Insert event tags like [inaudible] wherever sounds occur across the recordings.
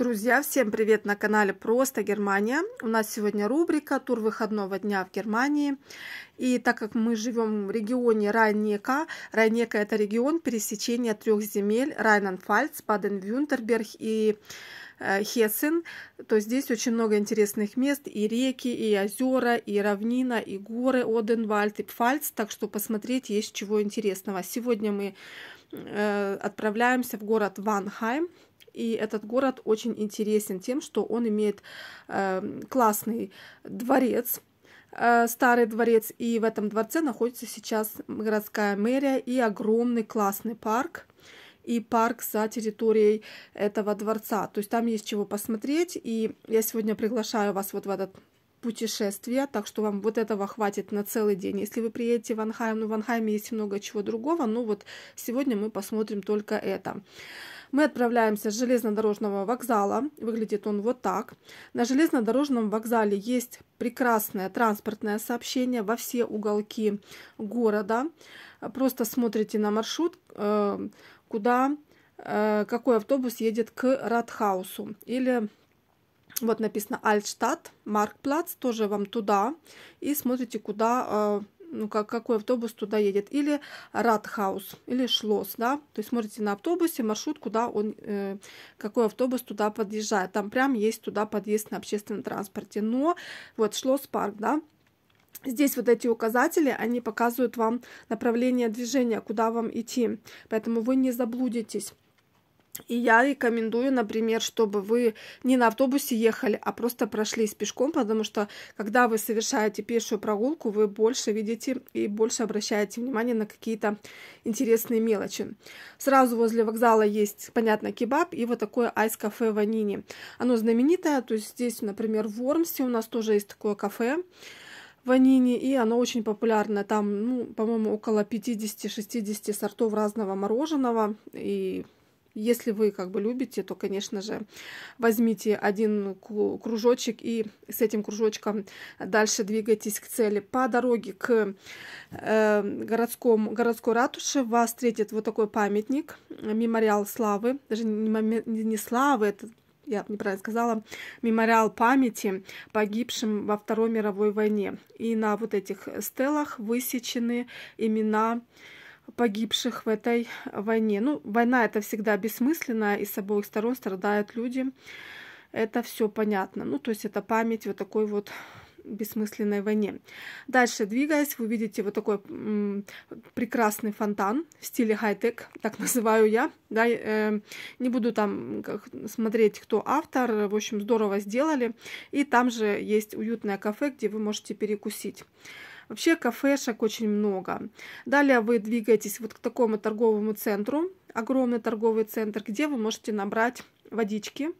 Друзья, всем привет на канале Просто Германия. У нас сегодня рубрика «Тур выходного дня в Германии». И так как мы живем в регионе Райнека, Райнека – это регион пересечения трех земель Райнан-Фальц, Паден-Вюнтерберг и э, Хессен, то здесь очень много интересных мест, и реки, и озера, и равнина, и горы Оденвальд, и Пфальц, так что посмотреть есть чего интересного. Сегодня мы э, отправляемся в город Ванхайм, и этот город очень интересен тем, что он имеет э, классный дворец, э, старый дворец, и в этом дворце находится сейчас городская мэрия и огромный классный парк и парк за территорией этого дворца. То есть там есть чего посмотреть, и я сегодня приглашаю вас вот в этот путешествие, так что вам вот этого хватит на целый день. Если вы приедете в Анхайм, ну в Анхайме есть много чего другого, но ну, вот сегодня мы посмотрим только это. Мы отправляемся с железнодорожного вокзала. Выглядит он вот так. На железнодорожном вокзале есть прекрасное транспортное сообщение во все уголки города. Просто смотрите на маршрут, э, куда э, какой автобус едет к Радхаусу. Или вот написано Альтштадт, Маркплац, тоже вам туда. И смотрите, куда э, ну, как, какой автобус туда едет, или Радхаус, или Шлос, да, то есть смотрите на автобусе маршрут, куда он, э, какой автобус туда подъезжает, там прям есть туда подъезд на общественном транспорте, но вот Шлос парк, да, Здесь вот эти указатели, они показывают вам направление движения, куда вам идти, поэтому вы не заблудитесь. И я рекомендую, например, чтобы вы не на автобусе ехали, а просто прошлись пешком, потому что когда вы совершаете пешую прогулку, вы больше видите и больше обращаете внимание на какие-то интересные мелочи. Сразу возле вокзала есть, понятно, кебаб и вот такое айс-кафе Ванини. Оно знаменитое, то есть здесь, например, в Вормсе у нас тоже есть такое кафе. Ванини, и оно очень популярно. Там, ну, по-моему, около 50-60 сортов разного мороженого и если вы как бы любите, то, конечно же, возьмите один кружочек и с этим кружочком дальше двигайтесь к цели. По дороге к э, городскому, городской ратуше вас встретит вот такой памятник, мемориал славы, даже не, не славы, это я неправильно сказала, мемориал памяти погибшим во Второй мировой войне. И на вот этих стелах высечены имена погибших в этой войне. Ну, война это всегда бессмысленная, и с обоих сторон страдают люди. Это все понятно. Ну, то есть это память вот такой вот бессмысленной войне. Дальше, двигаясь, вы видите вот такой м, прекрасный фонтан в стиле хай-тек, так называю я. Да, э, не буду там как, смотреть, кто автор. В общем, здорово сделали. И там же есть уютное кафе, где вы можете перекусить. Вообще кафешек очень много. Далее вы двигаетесь вот к такому торговому центру, огромный торговый центр, где вы можете набрать водички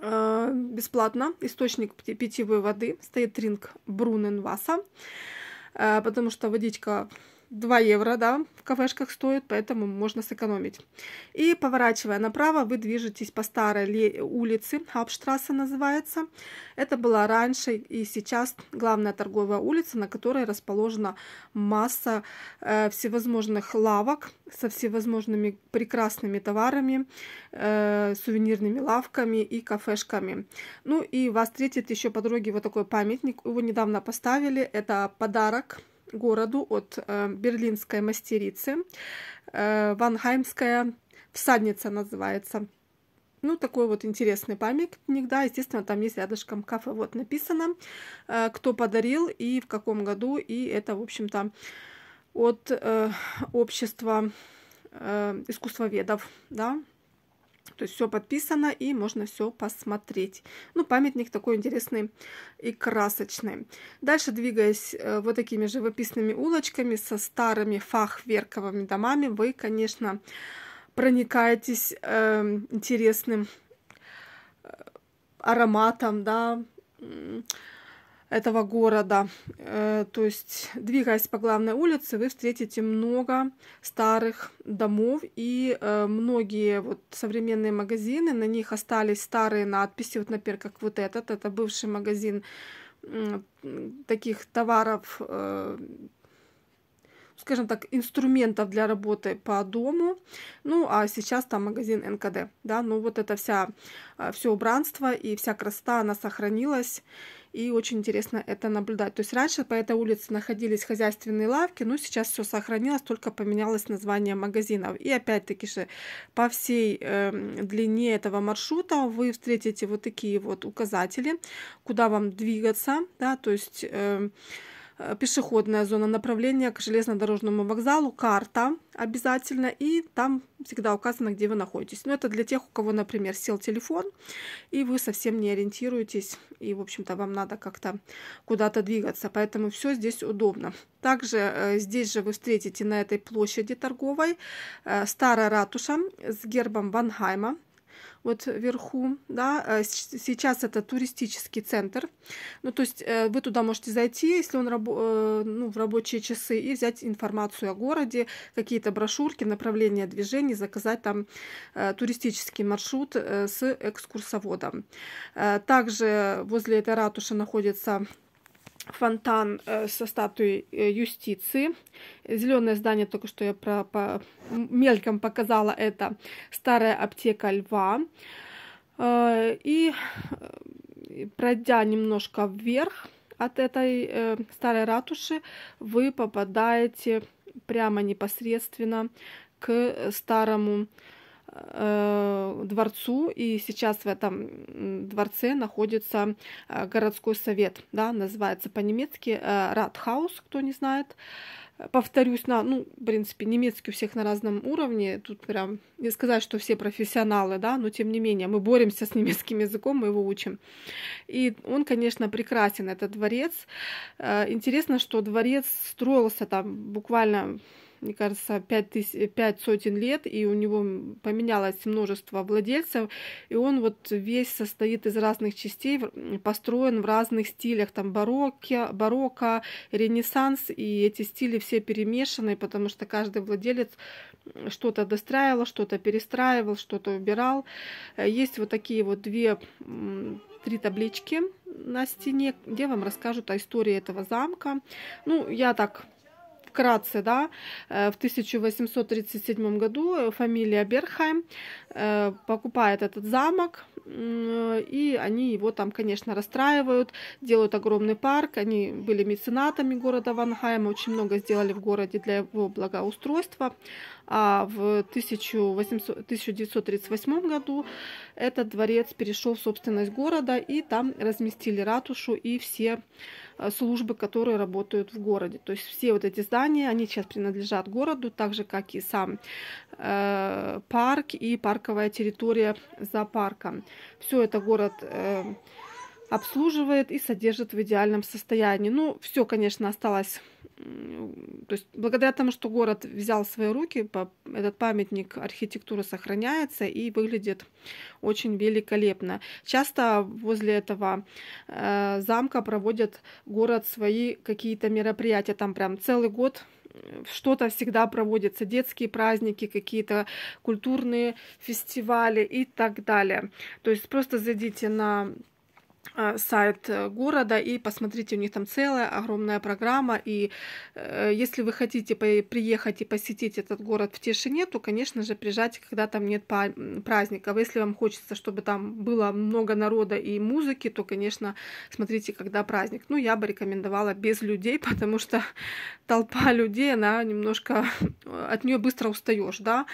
э, бесплатно. Источник питьевой воды стоит ринг Бруненваса, э, потому что водичка 2 евро, да, в кафешках стоит, поэтому можно сэкономить. И поворачивая направо, вы движетесь по старой улице, Хабштрасса называется. Это была раньше и сейчас главная торговая улица, на которой расположена масса э, всевозможных лавок со всевозможными прекрасными товарами, э, сувенирными лавками и кафешками. Ну и вас встретит еще по дороге вот такой памятник, его недавно поставили, это подарок городу от э, берлинской мастерицы. Э, ванхаймская всадница называется. Ну, такой вот интересный памятник, да, естественно, там есть рядышком кафе, вот написано, э, кто подарил и в каком году, и это, в общем-то, от общества искусствоведов, да, то есть все подписано и можно все посмотреть. Ну, памятник такой интересный и красочный. Дальше, двигаясь э, вот такими живописными улочками со старыми фахверковыми домами, вы, конечно, проникаетесь эм, э, интересным ароматом, да, этого города. Э, то есть, двигаясь по главной улице, вы встретите много старых домов и э, многие вот современные магазины, на них остались старые надписи, вот, например, как вот этот, это бывший магазин таких товаров э, скажем так, инструментов для работы по дому. Ну, а сейчас там магазин НКД, да, ну вот это вся, а, все убранство и вся красота, она сохранилась. И очень интересно это наблюдать. То есть раньше по этой улице находились хозяйственные лавки, но ну, сейчас все сохранилось, только поменялось название магазинов. И опять-таки же по всей э, длине этого маршрута вы встретите вот такие вот указатели, куда вам двигаться, да, то есть... Э, Э, пешеходная зона, направление к железнодорожному вокзалу, карта обязательно, и там всегда указано, где вы находитесь. Но это для тех, у кого, например, сел телефон, и вы совсем не ориентируетесь, и, в общем-то, вам надо как-то куда-то двигаться, поэтому все здесь удобно. Также э, здесь же вы встретите на этой площади торговой э, старая ратуша с гербом Ванхайма, вот вверху, да, э, сейчас это туристический центр, ну, то есть э, вы туда можете зайти, если он рабо- э, ну, в рабочие часы, и взять информацию о городе, какие-то брошюрки, направления движения, заказать там туристический маршрут с экскурсоводом. Также возле этой ратуши находится фонтан э, со статуей э, юстиции. Зеленое здание, только что я про, по, мельком показала, это старая аптека льва. Э, и пройдя немножко вверх от этой старой ратуши, вы попадаете прямо непосредственно к старому Э, дворцу, и сейчас в этом дворце находится э, городской совет, да, называется по-немецки Радхаус, э, кто не знает. Повторюсь, на, ну, в принципе, немецкий у всех на разном уровне, тут прям не сказать, что все профессионалы, да, но тем не менее мы боремся с немецким языком, мы его учим. И он, конечно, прекрасен, этот дворец. Интересно, что дворец строился там буквально мне кажется, пять, тысяч, пять сотен лет, и у него поменялось множество владельцев, и он вот весь состоит из разных частей, построен в разных стилях, там барокко, барокко ренессанс, и эти стили все перемешаны, потому что каждый владелец что-то достраивал, что-то перестраивал, что-то убирал. Есть вот такие вот две, три таблички на стене, где вам расскажут о истории этого замка. Ну, я так вкратце, да, э, в 1837 году э, фамилия Берхайм э, покупает этот замок, и они его там, конечно, расстраивают, делают огромный парк, они были меценатами города Ванхайма, очень много сделали в городе для его благоустройства, а в 1800, 1938 году этот дворец перешел в собственность города, и там разместили ратушу и все э, службы, которые работают в городе. То есть все вот эти здания, они сейчас принадлежат городу, так же, как и сам э, парк и парковая территория зоопарка. Все это город э, обслуживает и содержит в идеальном состоянии. Ну, все, конечно, осталось. То есть, благодаря тому, что город взял в свои руки, этот памятник архитектуры сохраняется и выглядит очень великолепно. Часто возле этого э, замка проводят город свои какие-то мероприятия. Там прям целый год что-то всегда проводятся детские праздники, какие-то культурные фестивали и так далее. То есть просто зайдите на Э, сайт э, города и посмотрите, у них там целая огромная программа. И э, если вы хотите приехать и посетить этот город в тишине, то, конечно же, приезжайте, когда там нет праздников. Если вам хочется, чтобы там было много народа и музыки, то, конечно, смотрите, когда праздник. Ну, я бы рекомендовала без людей, [laughs] потому что толпа людей, она немножко э, от нее быстро устаешь, да.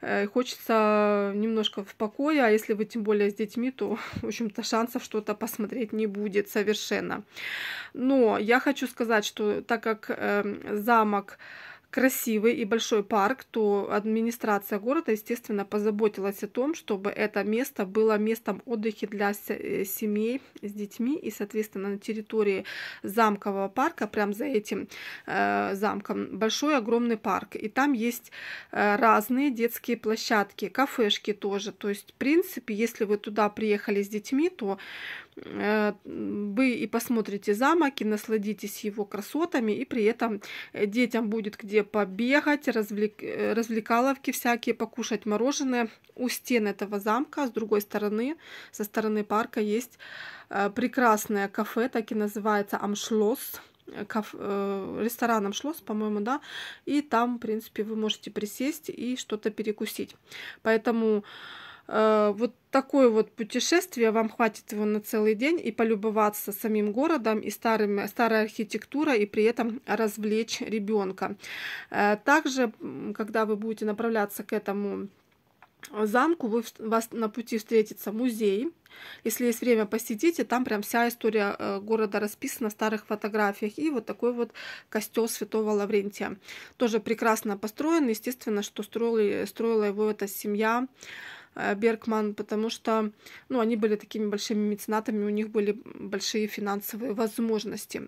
Э, хочется немножко в покое, а если вы тем более с детьми, то, в общем-то, шансов что-то посмотреть не будет совершенно. Но я хочу сказать, что так как эм, замок красивый и большой парк, то администрация города, естественно, позаботилась о том, чтобы это место было местом отдыха для э, семей с детьми. И, соответственно, на территории замкового парка, прям за этим э, замком, большой огромный парк. И там есть э, разные детские площадки, кафешки тоже. То есть, в принципе, если вы туда приехали с детьми, то Э, вы и посмотрите замок, и насладитесь его красотами, и при этом э, детям будет где побегать, развлек... Э, развлекаловки всякие, покушать мороженое. У стен этого замка, с другой стороны, со стороны парка есть прекрасное кафе, так и называется Амшлос каф, э, рестораном по-моему, да, и там, в принципе, вы можете присесть и что-то перекусить. Поэтому Э, вот такое вот путешествие, вам хватит его на целый день и полюбоваться самим городом и старым, старой архитектурой, и при этом развлечь ребенка. Э, также, когда вы будете направляться к этому замку, вы, вас на пути встретится музей, если есть время, посетите. Там прям вся история э, города расписана в старых фотографиях. И вот такой вот костел Святого Лаврентия. Тоже прекрасно построен. Естественно, что строили строила его эта семья Э, Беркман, потому что ну, они были такими большими меценатами, у них были большие финансовые возможности.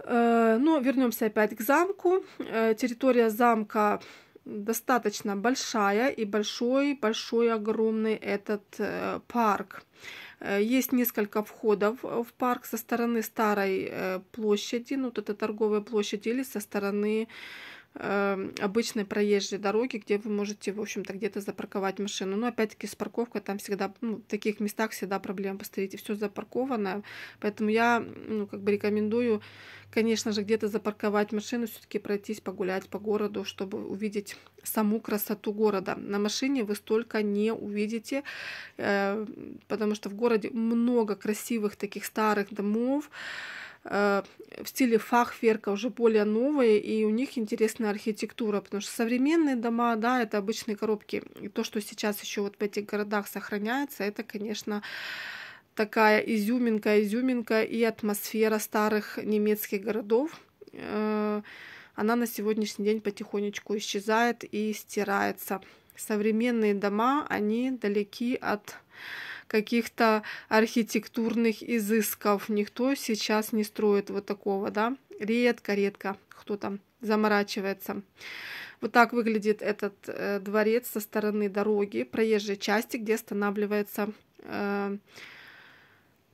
Э, но вернемся опять к замку. Э, территория замка достаточно большая и большой, большой, огромный этот парк. Есть несколько входов в парк со стороны старой площади, ну вот это торговой площади, или со стороны э, Эм, обычной проезжей дороги, где вы можете, в общем-то, где-то запарковать машину. Но опять-таки с парковкой там всегда, ну, в таких местах всегда проблема. Посмотрите, все запарковано. Поэтому я, ну, как бы рекомендую, конечно же, где-то запарковать машину, все-таки пройтись, погулять по городу, чтобы увидеть саму красоту города. На машине вы столько не увидите, э, потому что в городе много красивых таких старых домов, Э, в стиле фахверка, уже более новые, и у них интересная архитектура, потому что современные дома, да, это обычные коробки. И то, что сейчас еще вот в этих городах сохраняется, это, конечно, такая изюминка, изюминка и атмосфера старых немецких городов. Э, она на сегодняшний день потихонечку исчезает и стирается. Современные дома, они далеки от каких-то архитектурных изысков. Никто сейчас не строит вот такого, да. Редко-редко кто там заморачивается. Вот так выглядит этот э, дворец со стороны дороги, проезжей части, где останавливается э,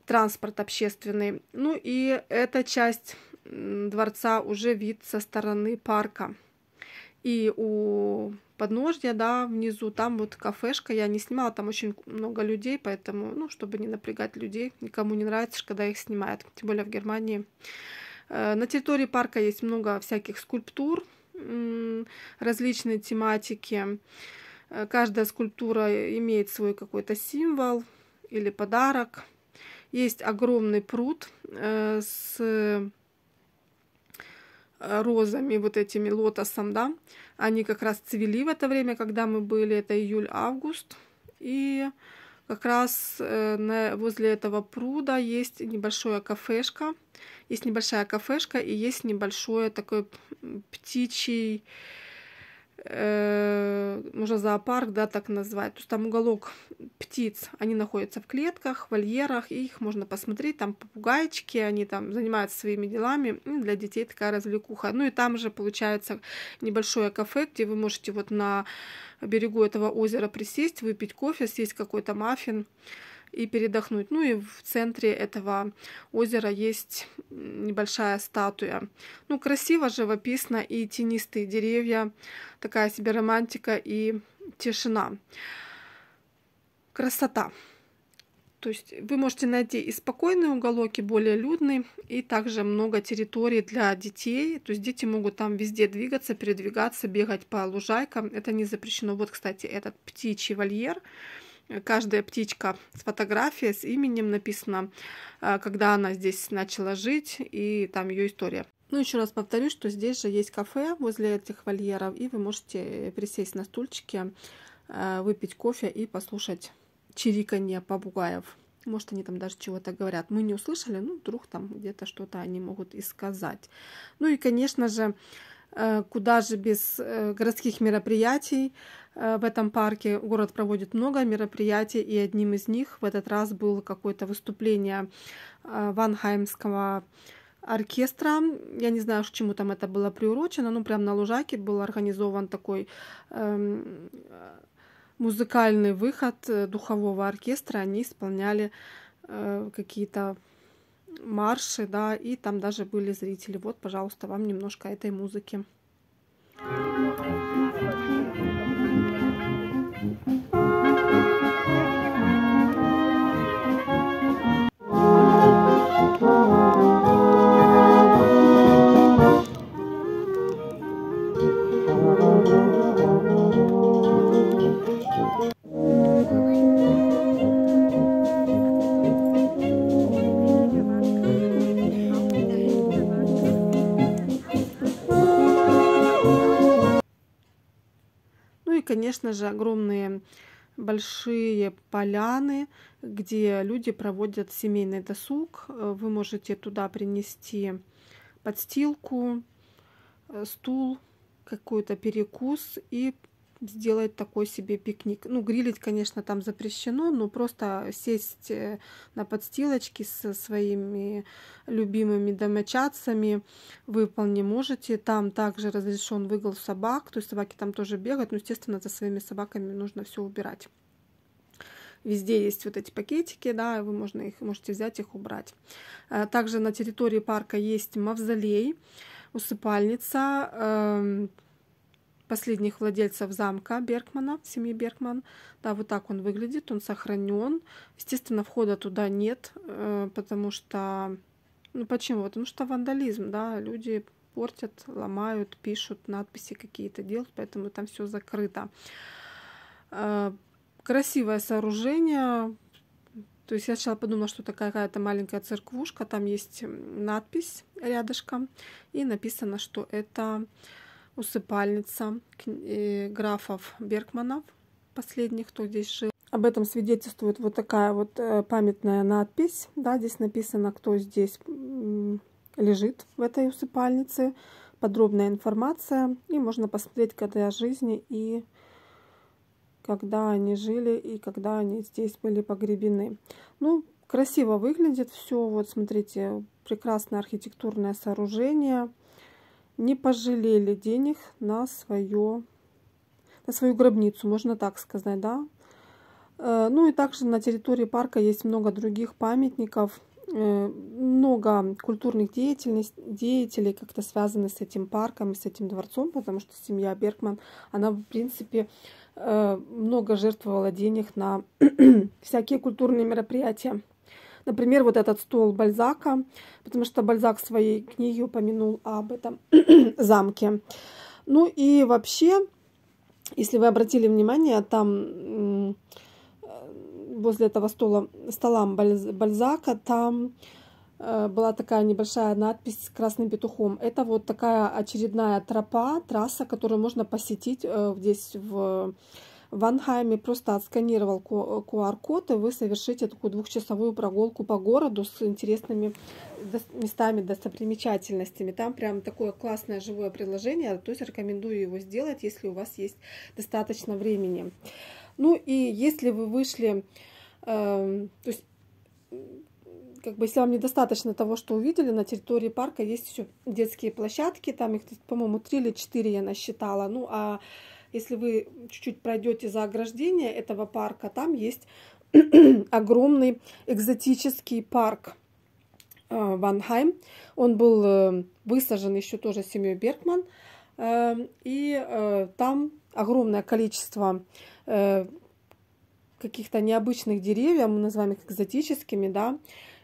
транспорт общественный. Ну и эта часть дворца уже вид со стороны парка. И у подножья, да, внизу, там вот кафешка, я не снимала, там очень много людей, поэтому, ну, чтобы не напрягать людей, никому не нравится, когда их снимают, тем более в Германии. Э, на территории парка есть много всяких скульптур различной тематики. Э, каждая скульптура имеет свой какой-то символ или подарок. Есть огромный пруд э, с розами, вот этими лотосом, да. Они как раз цвели в это время, когда мы были, это июль-август. И как раз э, на возле этого пруда есть небольшая кафешка. Есть небольшая кафешка и есть небольшое такой птичий э, можно зоопарк, да, так назвать. То есть там уголок птиц, они находятся в клетках, вольерах, и их можно посмотреть, там попугайчики, они там занимаются своими делами, и ну, для детей такая развлекуха. Ну и там же получается небольшое кафе, где вы можете вот на берегу этого озера присесть, выпить кофе, съесть какой-то маффин, и передохнуть. Ну и в центре этого озера есть небольшая статуя. Ну, красиво, живописно и тенистые деревья, такая себе романтика и тишина. Красота. То есть вы можете найти и спокойные уголок, более людные, и также много территорий для детей. То есть дети могут там везде двигаться, передвигаться, бегать по лужайкам. Это не запрещено. Вот, кстати, этот птичий вольер – каждая птичка с фотографией, с именем написано, э, когда она здесь начала жить и там ее история. Ну, еще раз повторю, что здесь же есть кафе возле этих вольеров, и вы можете присесть на стульчике, э, выпить кофе и послушать чириканье попугаев. Может, они там даже чего-то говорят. Мы не услышали, ну, вдруг там где-то что-то они могут и сказать. Ну и, конечно же, э, куда же без городских мероприятий, Э, в этом парке. Город проводит много мероприятий, и одним из них в этот раз было какое-то выступление э, Ванхаймского оркестра. Я не знаю, к чему там это было приурочено, но прям на лужаке был организован такой эм, музыкальный выход э, духового оркестра. Они исполняли э, какие-то марши, да, и там даже были зрители. Вот, пожалуйста, вам немножко этой музыки. конечно же, огромные большие поляны, где люди проводят семейный досуг. Вы можете туда принести подстилку, э, стул, какой-то перекус и сделать такой себе пикник. Ну, грилить, конечно, там запрещено, но просто сесть э, на подстилочки со своими любимыми домочадцами вы вполне можете. Там также разрешен выгул собак, то есть собаки там тоже бегают, но, естественно, за своими собаками нужно все убирать. Везде есть вот эти пакетики, да, вы можно их, можете взять их убрать. Э, также на территории парка есть мавзолей, усыпальница, эм, последних владельцев замка Беркмана, семьи Беркман. Да, вот так он выглядит, он сохранен. Естественно, входа туда нет, э, потому что... Ну почему? Потому что вандализм, да, люди портят, ломают, пишут надписи какие-то делают, поэтому там все закрыто. Э, красивое сооружение, то есть я сначала подумала, что это какая-то маленькая церквушка, там есть надпись рядышком, и написано, что это усыпальница э, графов Беркманов, последних, кто здесь жил. Об этом свидетельствует вот такая вот э, памятная надпись. Да, здесь написано, кто здесь лежит в этой усыпальнице, подробная информация. И можно посмотреть годы жизни и когда они жили и когда они здесь были погребены. Ну, красиво выглядит все. Вот смотрите, прекрасное архитектурное сооружение – не пожалели денег на, свое, на свою гробницу, можно так сказать, да. Э, ну и также на территории парка есть много других памятников, э, много культурных деятелей как-то связаны с этим парком, с этим дворцом, потому что семья Беркман, она, в принципе, э, много жертвовала денег на [clears throat] всякие культурные мероприятия. Например, вот этот стол Бальзака, потому что Бальзак в своей книге упомянул об этом [clears throat] замке. Ну и вообще, если вы обратили внимание, там возле этого стола, стола Бальзака, там э, была такая небольшая надпись с красным петухом. Это вот такая очередная тропа, трасса, которую можно посетить э, здесь в в Анхайме просто отсканировал QR-код, и вы совершите такую двухчасовую прогулку по городу с интересными местами, достопримечательностями. Там прям такое классное живое предложение, то есть рекомендую его сделать, если у вас есть достаточно времени. Ну и если вы вышли, э, то есть как бы, если вам недостаточно того, что увидели, на территории парка есть еще детские площадки, там их, по-моему, три или четыре я насчитала. Ну, а если вы чуть-чуть пройдете за ограждение этого парка, там есть [clears throat] огромный экзотический парк э, Ванхайм. Он был э, высажен еще тоже семьей Бергман. Э, и там огромное количество каких-то необычных деревьев, мы называем их экзотическими, да,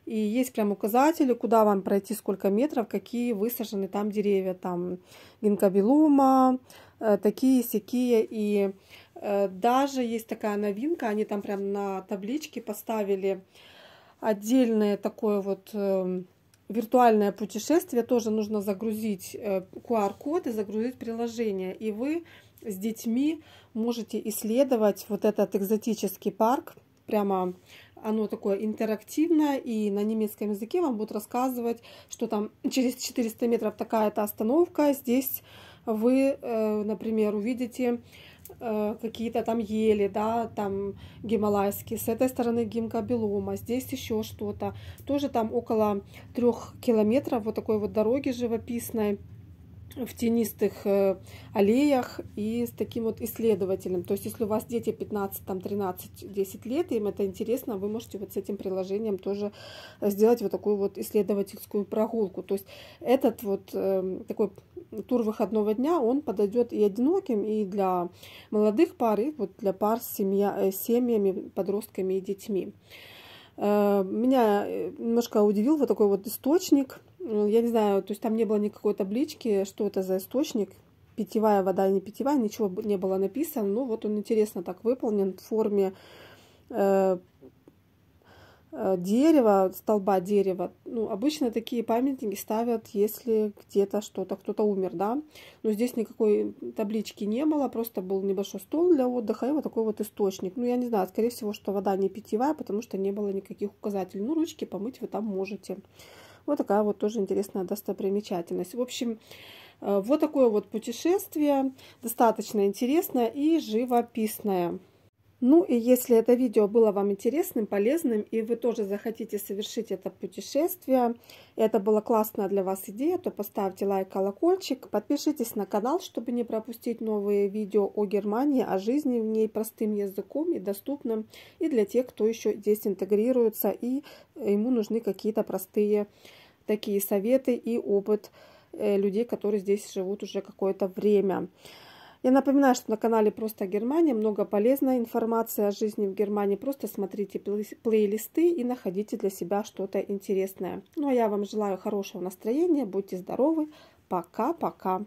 и есть прям указатели, куда вам пройти, сколько метров, какие высажены там деревья, там гинкобелума, э, такие, сякие, и э, даже есть такая новинка, они там прям на табличке поставили отдельное такое вот э, виртуальное путешествие, тоже нужно загрузить QR-код и загрузить приложение, и вы с детьми можете исследовать вот этот экзотический парк. Прямо оно такое интерактивное, и на немецком языке вам будут рассказывать, что там через 400 метров такая-то остановка, здесь вы, э, например, увидите э, какие-то там ели, да, там гималайские, с этой стороны гимка белома, здесь еще что-то. Тоже там около трех километров вот такой вот дороги живописной в тенистых э, аллеях и с таким вот исследователем. То есть, если у вас дети 15, там 13, 10 лет, им это интересно, вы можете вот с этим приложением тоже сделать вот такую вот исследовательскую прогулку. То есть, этот вот эм, такой тур выходного дня, он подойдет и одиноким, и для молодых пар, и вот для пар с, семья, э, с семьями, подростками и детьми. Э, меня немножко удивил вот такой вот источник – Э, я не знаю, то есть там не было никакой таблички, что это за источник, питьевая вода, не питьевая, ничего не было написано. Ну, вот он интересно так выполнен в форме э, э, дерева, столба дерева. Ну, обычно такие памятники ставят, если где-то что-то, кто-то умер, да. Но здесь никакой таблички не было, просто был небольшой стол для отдыха и вот такой вот источник. Ну, я не знаю, скорее всего, что вода не питьевая, потому что не было никаких указателей. Ну, ручки помыть вы там можете. Вот такая вот тоже интересная достопримечательность. В общем, э, вот такое вот путешествие, достаточно интересное и живописное. Ну и если это видео было вам интересным, полезным, и вы тоже захотите совершить это путешествие, и это была классная для вас идея, то поставьте лайк, колокольчик, подпишитесь на канал, чтобы не пропустить новые видео о Германии, о жизни в ней простым языком и доступным, и для тех, кто еще здесь интегрируется, и ему нужны какие-то простые такие советы и опыт э, людей, которые здесь живут уже какое-то время. Я напоминаю, что на канале «Просто Германия» много полезной информации о жизни в Германии. Просто смотрите плейлисты и находите для себя что-то интересное. Ну а я вам желаю хорошего настроения, будьте здоровы, пока-пока.